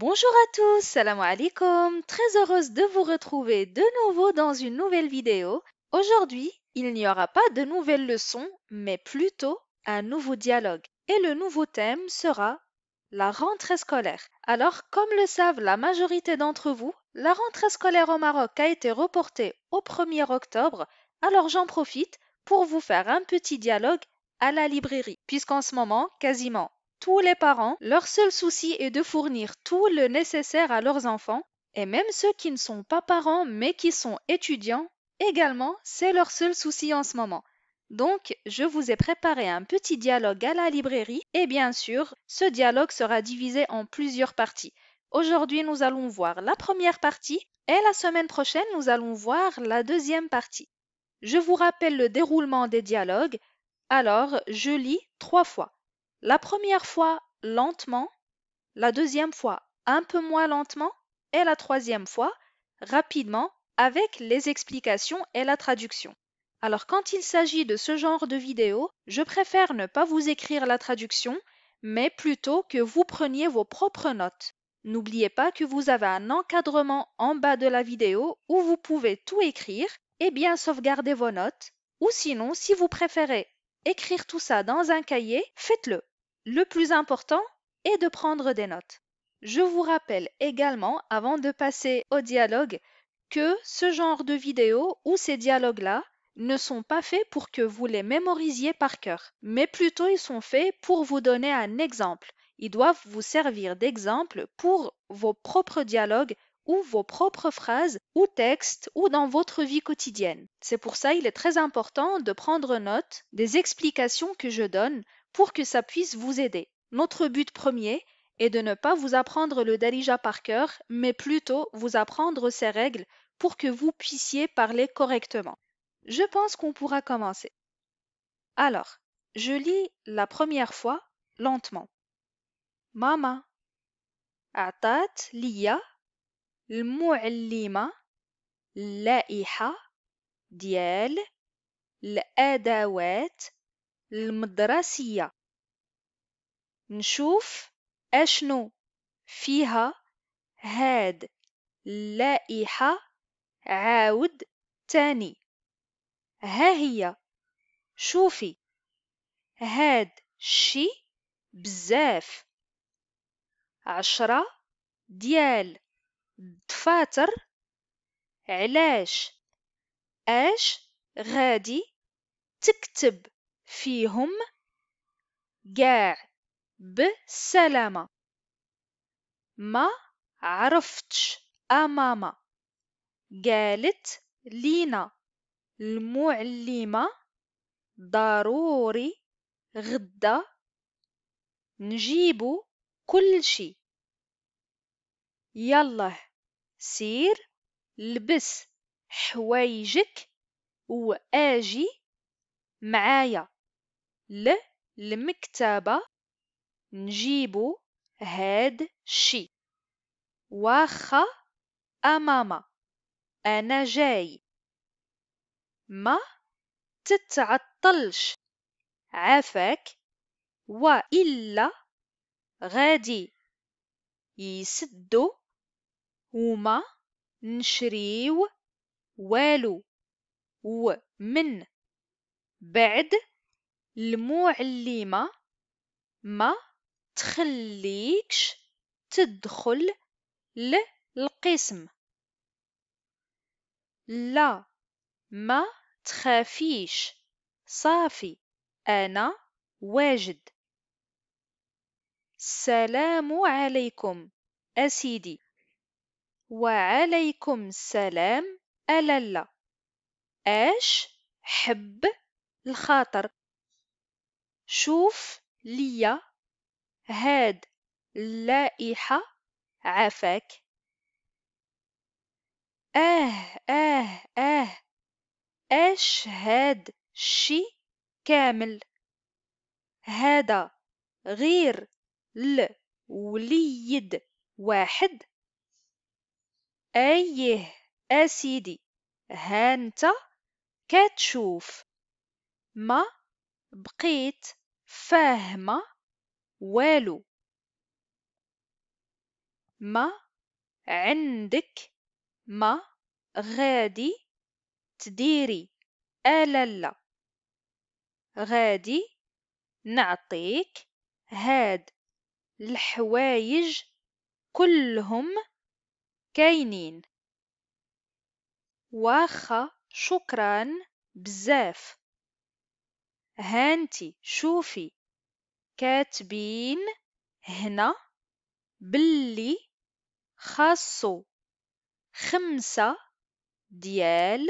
Bonjour à tous, salam alaikum, très heureuse de vous retrouver de nouveau dans une nouvelle vidéo. Aujourd'hui, il n'y aura pas de nouvelles leçons, mais plutôt un nouveau dialogue. Et le nouveau thème sera la rentrée scolaire. Alors, comme le savent la majorité d'entre vous, la rentrée scolaire au Maroc a été reportée au 1er octobre, alors j'en profite pour vous faire un petit dialogue à la librairie, puisqu'en ce moment, quasiment tous les parents, leur seul souci est de fournir tout le nécessaire à leurs enfants, et même ceux qui ne sont pas parents mais qui sont étudiants, également, c'est leur seul souci en ce moment. Donc, je vous ai préparé un petit dialogue à la librairie, et bien sûr, ce dialogue sera divisé en plusieurs parties. Aujourd'hui, nous allons voir la première partie, et la semaine prochaine, nous allons voir la deuxième partie. Je vous rappelle le déroulement des dialogues, alors je lis trois fois. La première fois lentement, la deuxième fois un peu moins lentement et la troisième fois rapidement avec les explications et la traduction. Alors quand il s'agit de ce genre de vidéo, je préfère ne pas vous écrire la traduction, mais plutôt que vous preniez vos propres notes. N'oubliez pas que vous avez un encadrement en bas de la vidéo où vous pouvez tout écrire et bien sauvegarder vos notes, ou sinon si vous préférez écrire tout ça dans un cahier, faites-le. Le plus important est de prendre des notes. Je vous rappelle également, avant de passer au dialogue, que ce genre de vidéo ou ces dialogues-là ne sont pas faits pour que vous les mémorisiez par cœur, mais plutôt ils sont faits pour vous donner un exemple. Ils doivent vous servir d'exemple pour vos propres dialogues ou vos propres phrases ou textes ou dans votre vie quotidienne. C'est pour ça il est très important de prendre note des explications que je donne pour que ça puisse vous aider. Notre but premier est de ne pas vous apprendre le Darija par cœur, mais plutôt vous apprendre ses règles pour que vous puissiez parler correctement. Je pense qu'on pourra commencer. Alors, je lis la première fois lentement. Mama. Atat liya المدرسية نشوف أشنو فيها هاد اللائحة عاود تاني ها هي شوفي هاد الشي بزاف عشرة ديال الدفاتر علاش اش غادي تكتب فيهم قاع بالسلامة ما عرفتش أماما قالت لينا المعلمة ضروري غدا نجيبو كل شي يلا سير لبس حوايجك واجي معايا للمكتبة نجيبو هاد الشي واخا أماما أنا جاي ما تتعطلش عافاك وإلا غادي يسدو وما نشريو والو ومن بعد المعلمة ما تخليكش تدخل للقسم لا ما تخافيش صافي أنا واجد السلام عليكم أسيدي وعليكم السلام ألالا أش حب الخاطر شوف ليا هاد اللائحة عافاك آه آه آه اش هاد الشي كامل هذا غير لوليد واحد أيه أسيدي هانت كتشوف ما بقيت فاهمة والو ما عندك ما غادي تديري ألا غادي نعطيك هاد الحوايج كلهم كاينين واخا شكرا بزاف هانتي شوفي كاتبين هنا باللي خاصو خمسة ديال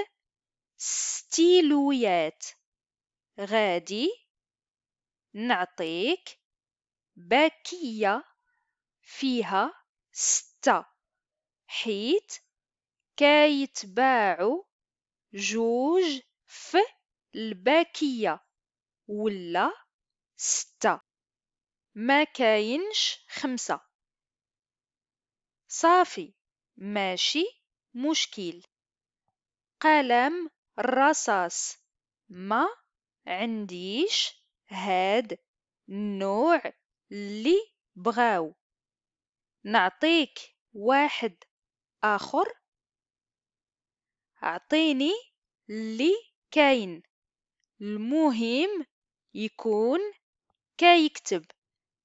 ستيلويات غادي نعطيك باكية فيها ستة حيت كيتباعو جوج في الباكية ولا ستة ما كاينش خمسة صافي ماشي مشكل قلم الرصاص ما عنديش هاد النوع اللي بغاو نعطيك واحد آخر أعطيني اللي كاين المهم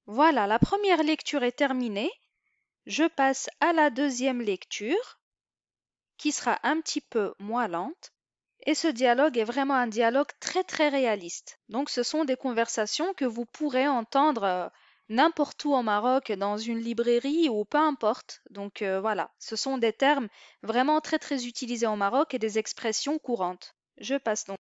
Voilà, la première lecture est terminée. Je passe à la deuxième lecture qui sera un petit peu moins lente. Et ce dialogue est vraiment un dialogue très très réaliste. Donc ce sont des conversations que vous pourrez entendre euh, n'importe où au Maroc, dans une librairie ou peu importe. Donc euh, voilà, ce sont des termes vraiment très très utilisés au Maroc et des expressions courantes. Je passe donc